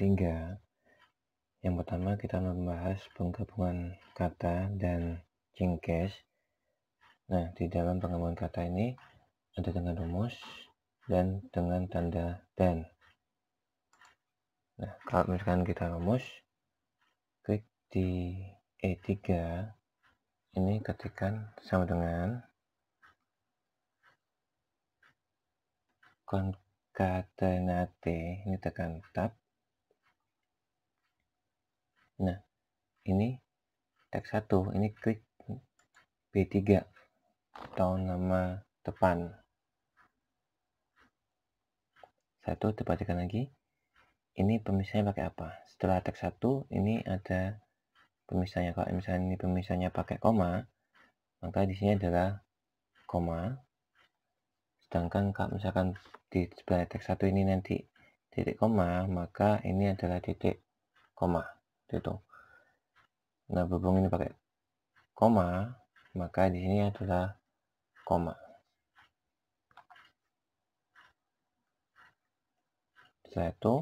ketiga. Yang pertama kita membahas penggabungan kata dan cengkes. Nah, di dalam penggabungan kata ini ada dengan rumus dan dengan tanda dan. Nah, kalau misalkan kita rumus, klik di E3, ini ketikan sama dengan konkatenate, ini tekan tab, Nah, ini tag 1, ini klik B3 atau nama depan. Satu, diperhatikan lagi. Ini pemisahnya pakai apa? Setelah tag 1, ini ada pemisahnya. Kalau misalnya ini pemisahnya pakai koma, maka di sini adalah koma. Sedangkan kalau misalkan di sebelah tag 1 ini nanti titik koma, maka ini adalah titik koma itu Nah, berhubung ini pakai koma, maka di sini adalah koma. Setelah itu,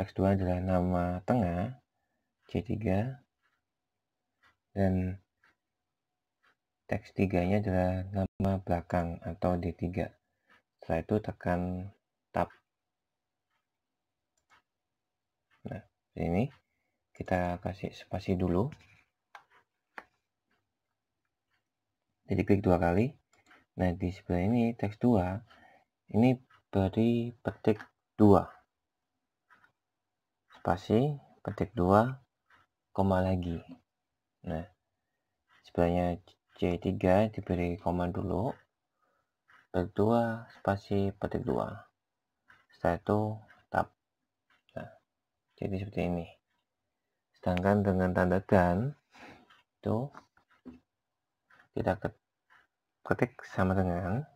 teks 2 adalah nama tengah, C3, dan teks 3-nya adalah nama belakang atau D3. Setelah itu tekan tab. Nah, ini kita kasih spasi dulu jadi klik dua kali nah di sebelah ini teks dua, ini beri petik dua, spasi petik dua, koma lagi nah sebelahnya C3 diberi koma dulu petik 2 spasi petik dua, setelah itu tab nah jadi seperti ini Sedangkan dengan tanda dan itu kita ketik sama dengan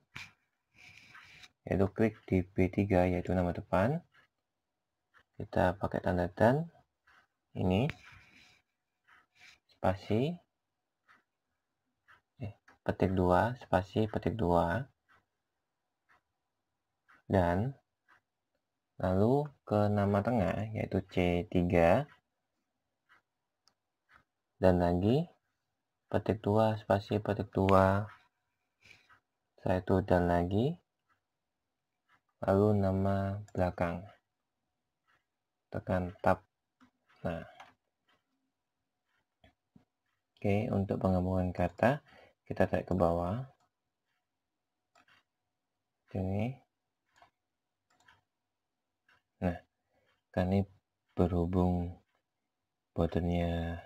yaitu klik di B3 yaitu nama depan kita pakai tanda dan ini spasi eh, petik dua spasi petik dua dan lalu ke nama tengah yaitu C3 dan lagi petik dua spasi petik dua setelah itu dan lagi lalu nama belakang tekan tab nah oke untuk penggabungan kata kita tarik ke bawah Ini, nah karena berhubung bordernya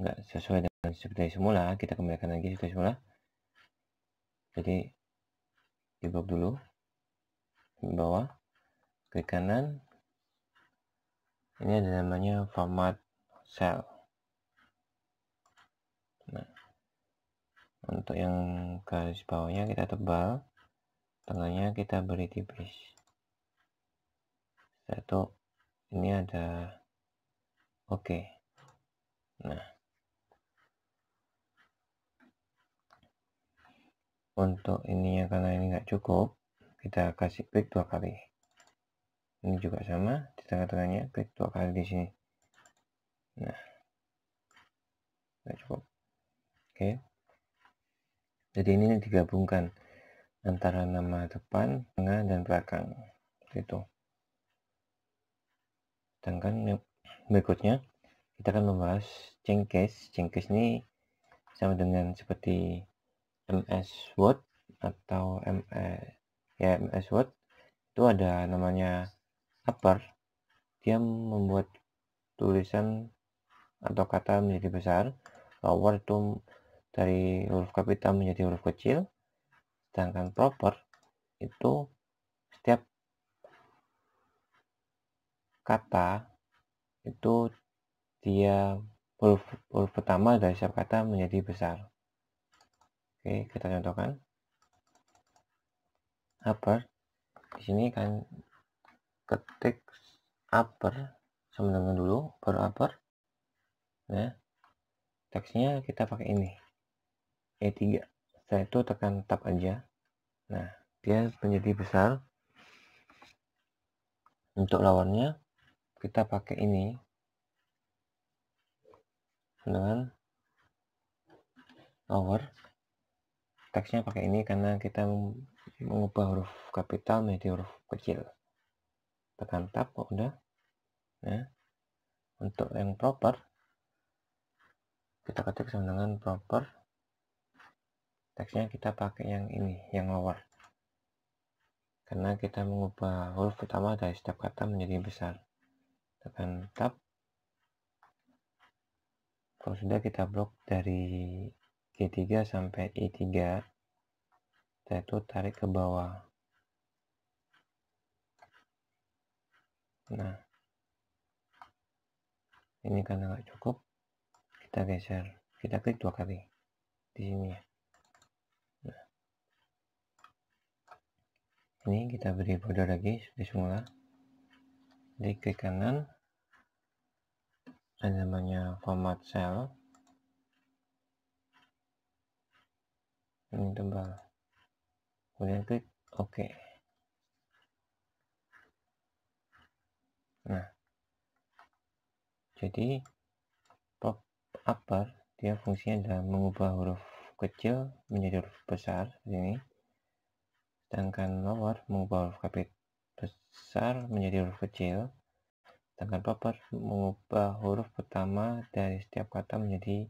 nggak sesuai dengan script semula kita kembalikan lagi script semula jadi di blok dulu di bawah klik kanan ini ada namanya format cell nah untuk yang garis bawahnya kita tebal tengahnya kita beri tipis satu ini ada oke okay. nah untuk ininya karena ini nggak cukup kita kasih klik dua kali ini juga sama di tengah-tengahnya klik dua kali di sini nah nggak cukup oke jadi ini digabungkan antara nama depan tengah dan belakang itu sedangkan berikutnya kita akan membahas cengkes cengkes ini sama dengan seperti MS Word atau MS ya MS Word itu ada namanya upper dia membuat tulisan atau kata menjadi besar lower itu dari huruf kapital menjadi huruf kecil sedangkan proper itu setiap kata itu dia huruf, huruf pertama dari setiap kata menjadi besar Oke, kita contohkan. Upper. Di sini kan ketik upper sama dengan dulu, baru upper. Nah, teksnya kita pakai ini. E3. Setelah itu tekan tab aja. Nah, dia menjadi besar. Untuk lawannya, kita pakai ini. Dengan lower teksnya pakai ini karena kita mengubah huruf kapital menjadi huruf kecil tekan tab kok udah nah untuk yang proper kita ketik sama dengan proper teksnya kita pakai yang ini yang lower karena kita mengubah huruf utama dari setiap kata menjadi besar tekan tab kalau sudah kita blok dari 3 sampai I3 kita itu tarik ke bawah nah ini karena nggak cukup kita geser kita klik dua kali di sini ya nah. ini kita beri border lagi seperti semula jadi klik kanan ada namanya format cell link tebal kemudian klik OK nah jadi pop upper dia fungsinya adalah mengubah huruf kecil menjadi huruf besar ini sedangkan lower mengubah huruf kapit besar menjadi huruf kecil sedangkan upper mengubah huruf pertama dari setiap kata menjadi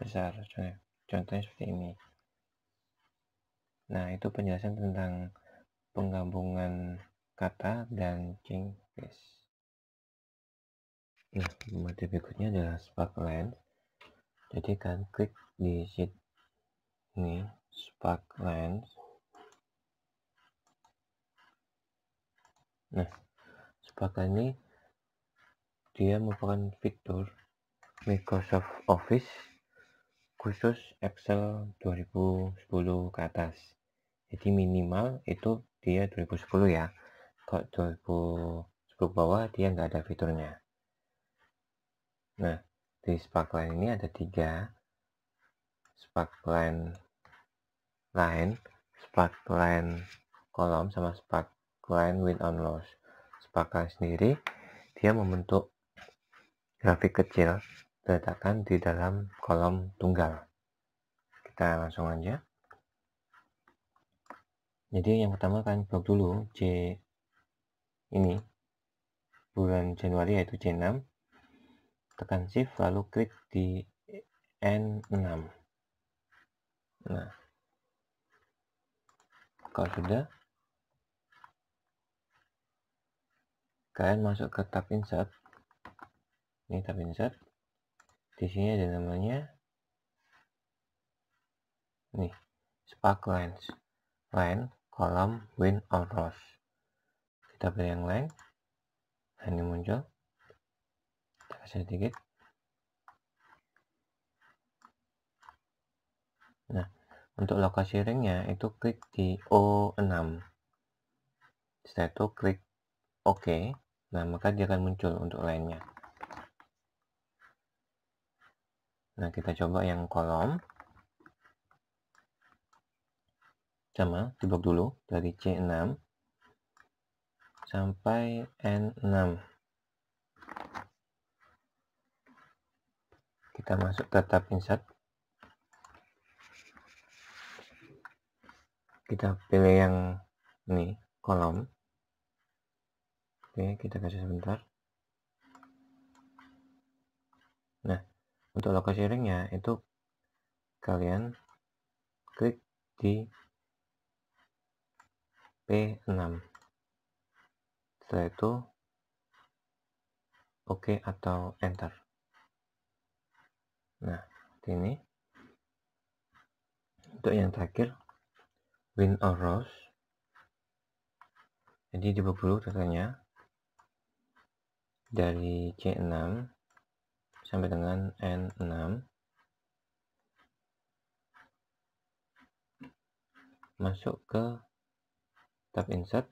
besar contohnya seperti ini Nah, itu penjelasan tentang penggabungan kata dan cengkes. Nah, materi berikutnya adalah spark line. Jadi kan klik di sheet ini spark line. Nah, spark ini dia merupakan fitur Microsoft Office khusus Excel 2010 ke atas jadi minimal itu dia 2010 ya Kok 2010 bawah dia nggak ada fiturnya nah di sparkline ini ada tiga sparkline line sparkline kolom sama sparkline win on loss sparkline sendiri dia membentuk grafik kecil diletakkan di dalam kolom tunggal kita langsung aja jadi yang pertama kan blok dulu C ini bulan Januari yaitu C6 tekan shift lalu klik di N6 nah kalau sudah kalian masuk ke tab insert ini tab insert di sini ada namanya nih spark line kolom win or loss kita pilih yang lain nah, ini muncul kita kasih sedikit nah untuk lokasi ringnya itu klik di O6 setelah itu klik OK nah maka dia akan muncul untuk lainnya nah kita coba yang kolom sama diblok dulu dari C6 sampai N6 kita masuk ke tab insert kita pilih yang ini kolom oke kita kasih sebentar nah untuk lokasi ringnya itu kalian klik di P6 setelah itu OK atau Enter nah ini untuk yang terakhir win or rose jadi di bulu datanya dari C6 sampai dengan N6 masuk ke tab insert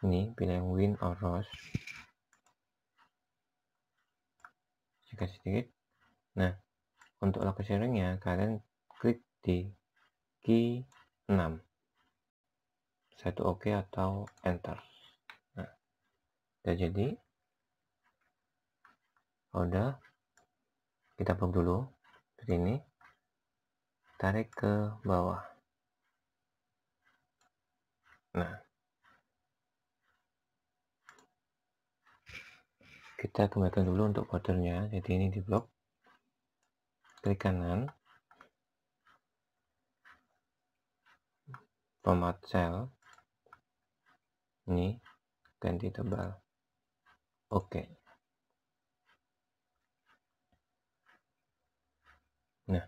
ini pilih yang win or rose jika sedikit nah untuk lagu sharingnya kalian klik di key 6 satu oke OK atau enter nah sudah jadi oh, udah kita blok dulu seperti ini tarik ke bawah Nah, kita kembalikan dulu untuk bordernya. Jadi ini di blok klik kanan, format cell, ini ganti tebal. Oke. Nah,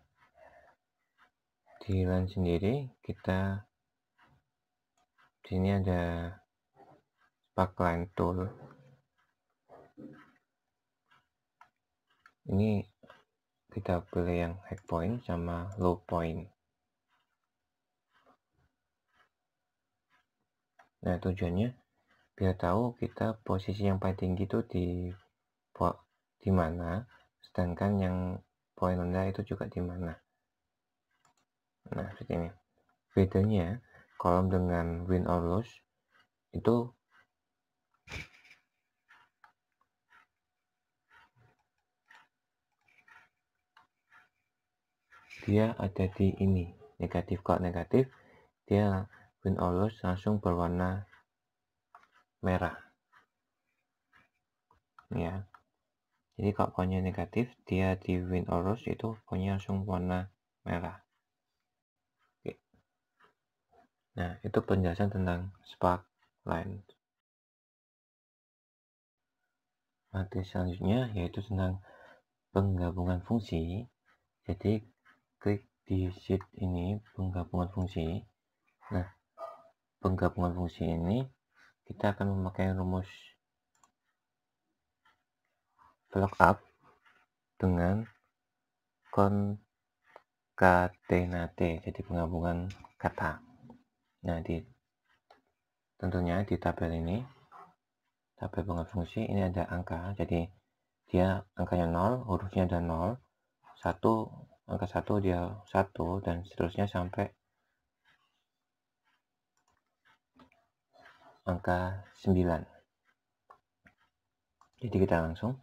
di lan sendiri kita sini ada sparkline tool ini kita pilih yang high point sama low point nah tujuannya biar tahu kita posisi yang paling tinggi itu di di mana sedangkan yang poin rendah itu juga di mana nah seperti ini bedanya kolom dengan win or lose itu dia ada di ini negatif kok negatif dia win or lose langsung berwarna merah ya jadi kalau poinnya negatif dia di win or lose itu poinnya langsung warna merah Nah, itu penjelasan tentang spark line. Materi selanjutnya yaitu tentang penggabungan fungsi. Jadi, klik di sheet ini penggabungan fungsi. Nah, penggabungan fungsi ini kita akan memakai rumus lookup dengan concatenate jadi penggabungan kata. Nah, di tentunya di tabel ini, tabel bunga fungsi, ini ada angka. Jadi, dia angkanya 0, hurufnya ada 0, 1, angka 1 dia 1, dan seterusnya sampai angka 9. Jadi, kita langsung.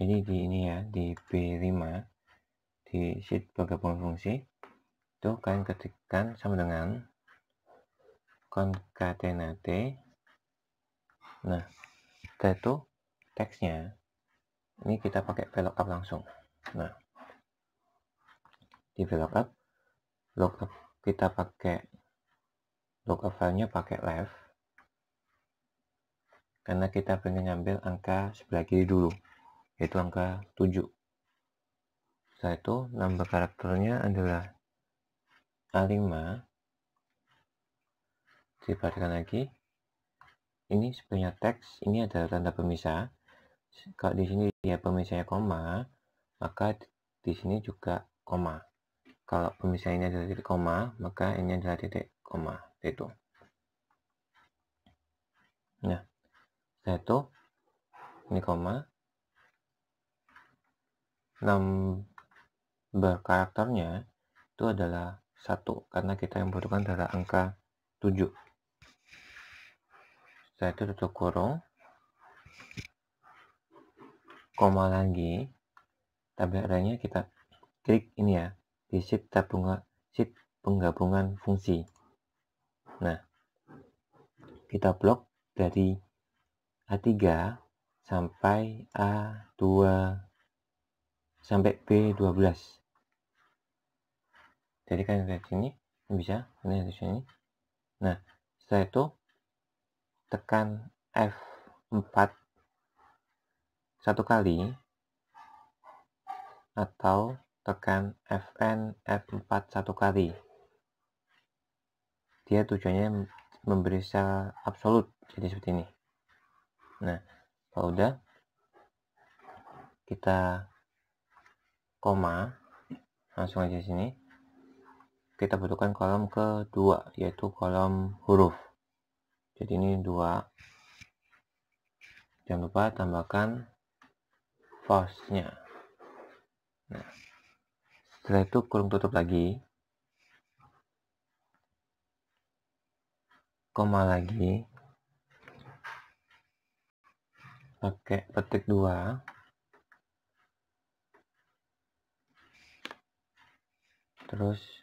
ini di ini ya, di B5, di sheet bagaimana fungsi itu kalian ketikkan sama dengan concatenate nah setelah itu teksnya ini kita pakai VLOOKUP langsung nah di VLOOKUP up kita pakai file filenya pakai left karena kita pengen ngambil angka sebelah kiri dulu yaitu angka 7 setelah itu number karakternya adalah A5 diperhatikan lagi ini sebenarnya teks ini adalah tanda pemisah kalau di sini dia ya pemisahnya koma maka di sini juga koma kalau pemisah ini adalah titik koma maka ini adalah titik koma itu nah setelah itu ini koma 6 berkarakternya itu adalah satu karena kita yang butuhkan adalah angka 7 setelah itu tutup kurung koma lagi adanya kita klik ini ya di sheet tabungan sheet penggabungan fungsi nah kita blok dari A3 sampai A2 sampai B12 jadi kan lihat sini bisa ini di sini nah setelah itu tekan F4 satu kali atau tekan Fn F4 satu kali dia tujuannya memberi secara absolut jadi seperti ini nah kalau udah kita koma langsung aja sini kita butuhkan kolom kedua yaitu kolom huruf jadi ini dua jangan lupa tambahkan false-nya nah setelah itu kurung tutup lagi koma lagi pakai petik dua terus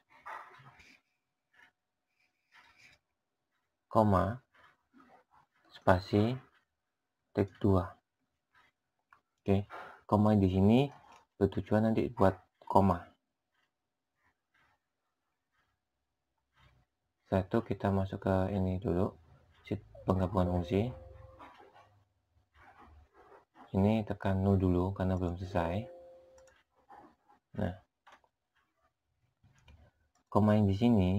koma, spasi, tek 2. Oke, koma di sini bertujuan nanti buat koma. Satu kita masuk ke ini dulu, sheet penggabungan fungsi. Ini tekan nol dulu karena belum selesai. Nah, koma yang di sini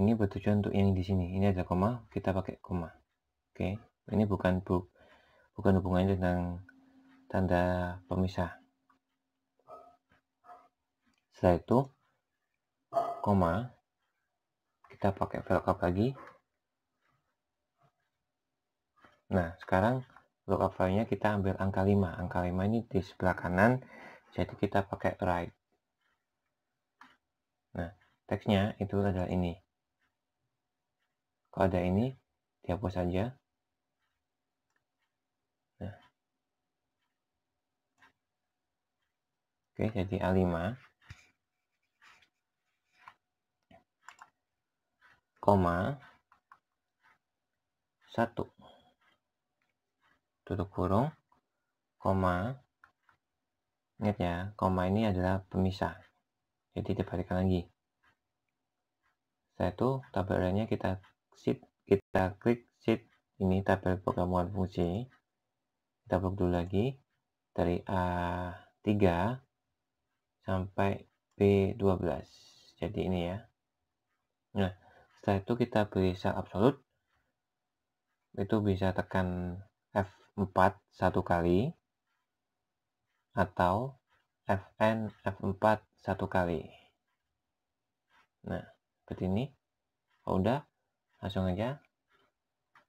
ini bertujuan untuk yang di sini ini ada koma kita pakai koma oke okay. ini bukan bu, bukan hubungannya dengan tanda pemisah setelah itu koma kita pakai lookup lagi nah sekarang lookup filenya kita ambil angka 5 angka 5 ini di sebelah kanan jadi kita pakai right nah teksnya itu adalah ini kalau ada ini dihapus saja nah. oke jadi A5 koma satu tutup kurung koma ingat ya koma ini adalah pemisah jadi dibalikan lagi setelah itu tabelnya kita sheet kita klik sheet ini tabel pergabungan fungsi kita blok dulu lagi dari A3 sampai B12 jadi ini ya nah setelah itu kita beri sel absolut itu bisa tekan F4 satu kali atau Fn F4 satu kali nah seperti ini kalau oh, udah langsung aja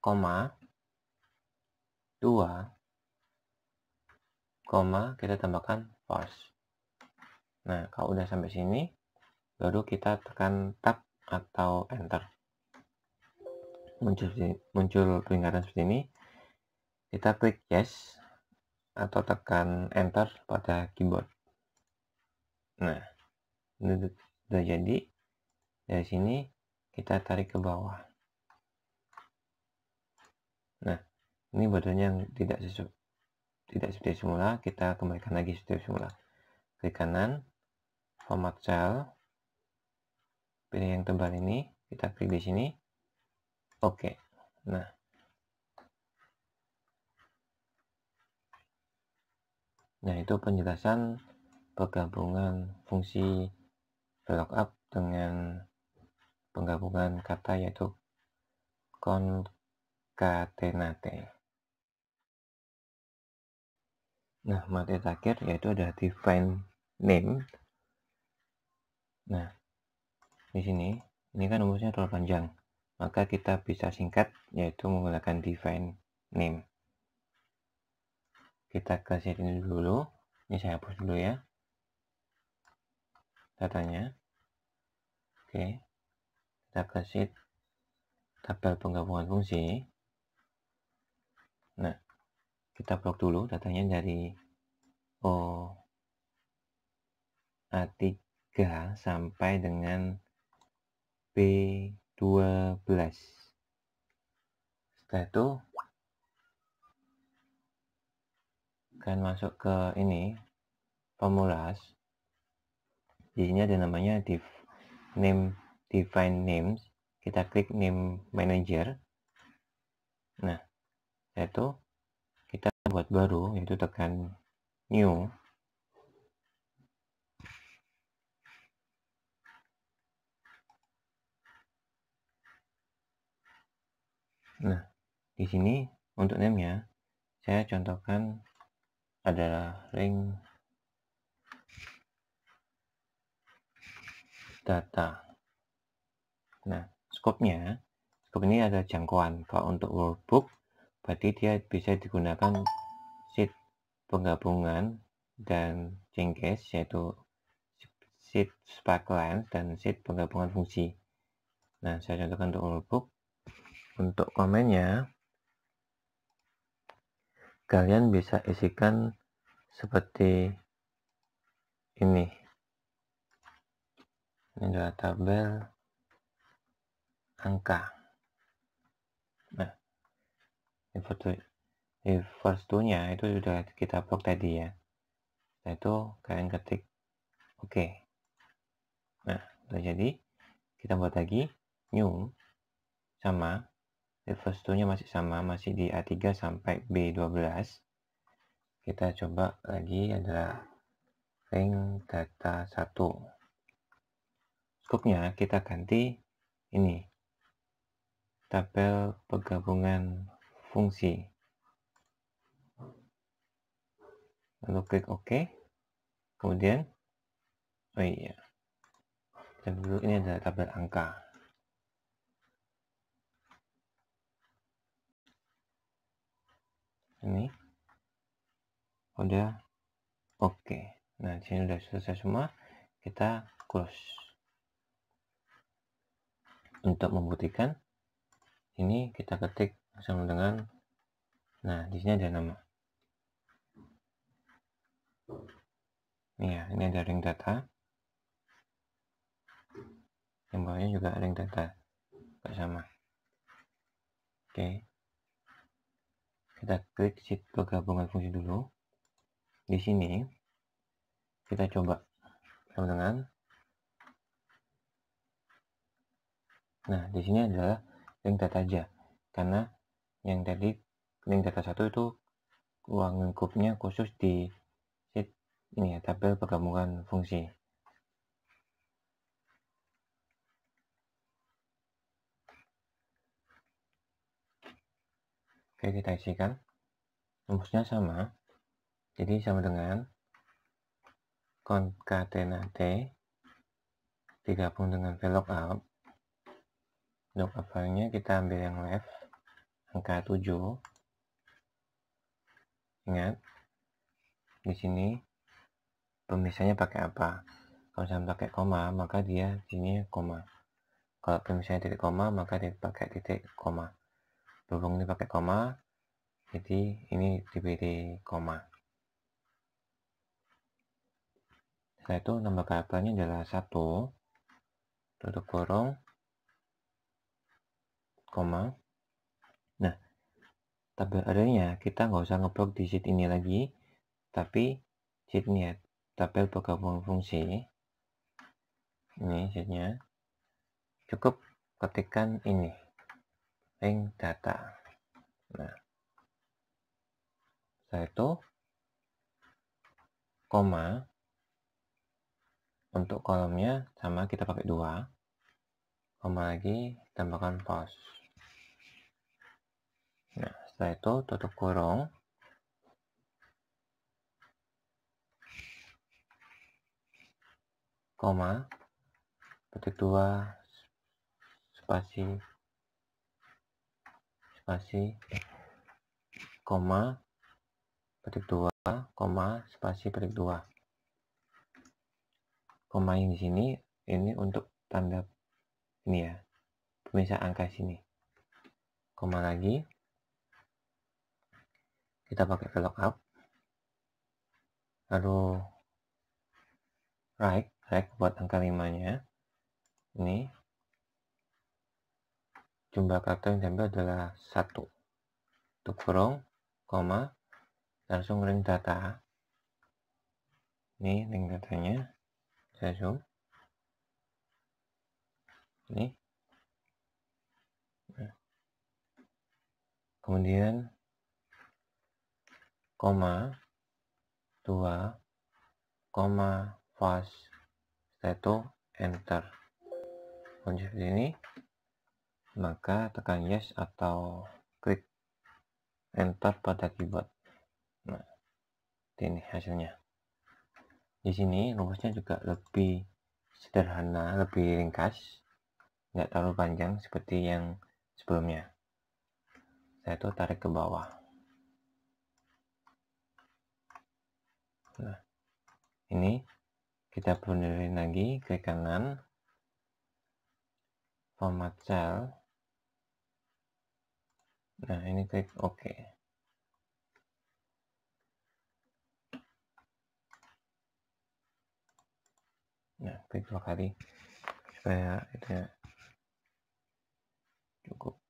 koma 2 koma kita tambahkan pos nah kalau udah sampai sini baru kita tekan tab atau enter muncul muncul peringatan seperti ini kita klik yes atau tekan enter pada keyboard nah ini sudah jadi dari sini kita tarik ke bawah nah ini bodohnya yang tidak sesuai tidak seperti semula kita kembalikan lagi seperti semula klik kanan format cell pilih yang tebal ini kita klik di sini oke okay. nah Nah, itu penjelasan penggabungan fungsi up dengan penggabungan kata yaitu katenate. Nah, materi terakhir yaitu ada define name. Nah, di sini ini kan rumusnya terlalu panjang, maka kita bisa singkat yaitu menggunakan define name. Kita kasih ini dulu. Ini saya hapus dulu ya. Datanya. Oke. Kita kasih tabel penggabungan fungsi. Nah, kita blok dulu datanya dari O A3 sampai dengan B12. Setelah itu akan masuk ke ini pemulas. Di sini ada namanya div name define names. Kita klik name manager. Nah, yaitu kita buat baru yaitu tekan new nah di sini untuk name nya saya contohkan adalah ring data nah scope nya scope ini ada jangkauan kalau untuk workbook berarti dia bisa digunakan seed penggabungan dan cengkes yaitu seed sparkline dan seed penggabungan fungsi nah saya contohkan untuk notebook untuk komennya kalian bisa isikan seperti ini ini adalah tabel angka reverse, reverse nya itu sudah kita blok tadi ya Nah itu kalian ketik oke okay. nah udah jadi kita buat lagi new sama first two nya masih sama masih di A3 sampai B12 kita coba lagi adalah ring data 1 scope-nya kita ganti ini tabel penggabungan fungsi. Lalu klik OK. Kemudian, oh iya, dan dulu ini adalah tabel angka. Ini udah oke. Okay. Nah, di sini udah selesai semua. Kita close. Untuk membuktikan, ini kita ketik sama dengan nah di sini ada nama ya ini ada ring data yang bawahnya juga ring data juga sama oke kita klik sheet gabungan fungsi dulu di sini kita coba sama dengan nah di sini adalah ring data aja karena yang tadi link data satu itu ruang lingkupnya khusus di sheet ini ya tabel pergabungan fungsi oke kita isikan rumusnya sama jadi sama dengan concatenate digabung dengan VLOOKUP untuk filenya kita ambil yang left angka 7. Ingat, di sini pemisahnya pakai apa? Kalau saya pakai koma, maka dia sini koma. Kalau pemisahnya titik koma, maka dia pakai titik koma. Berhubung ini pakai koma, jadi ini diberi koma. Setelah itu nomor karakternya adalah 1 tutup kurung koma tabel kita nggak usah ngeblok di sheet ini lagi tapi sheet ini tabel pegawai fungsi ini sheetnya cukup ketikkan ini link data nah setelah itu koma untuk kolomnya sama kita pakai dua koma lagi tambahkan pos nah setelah itu tutup kurung koma petik dua spasi spasi koma petik dua koma spasi petik dua koma yang di sini ini untuk tanda ini ya pemisah angka sini koma lagi kita pakai velg up lalu right right buat angka limanya ini jumlah kartu yang diambil adalah satu untuk kurung koma langsung ring data ini ring datanya saya zoom ini kemudian koma, dua koma, fast, itu enter. Kunci seperti ini, maka tekan yes atau klik enter pada keyboard. Nah, ini hasilnya. Di sini rumusnya juga lebih sederhana, lebih ringkas, nggak terlalu panjang seperti yang sebelumnya. Saya tuh tarik ke bawah. Nah, ini kita benerin lagi, ke kanan, format cell. Nah, ini klik OK. Nah, klik dua kali supaya itu cukup.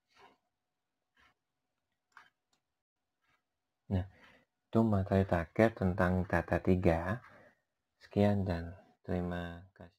itu materi target tentang data tiga. Sekian dan terima kasih.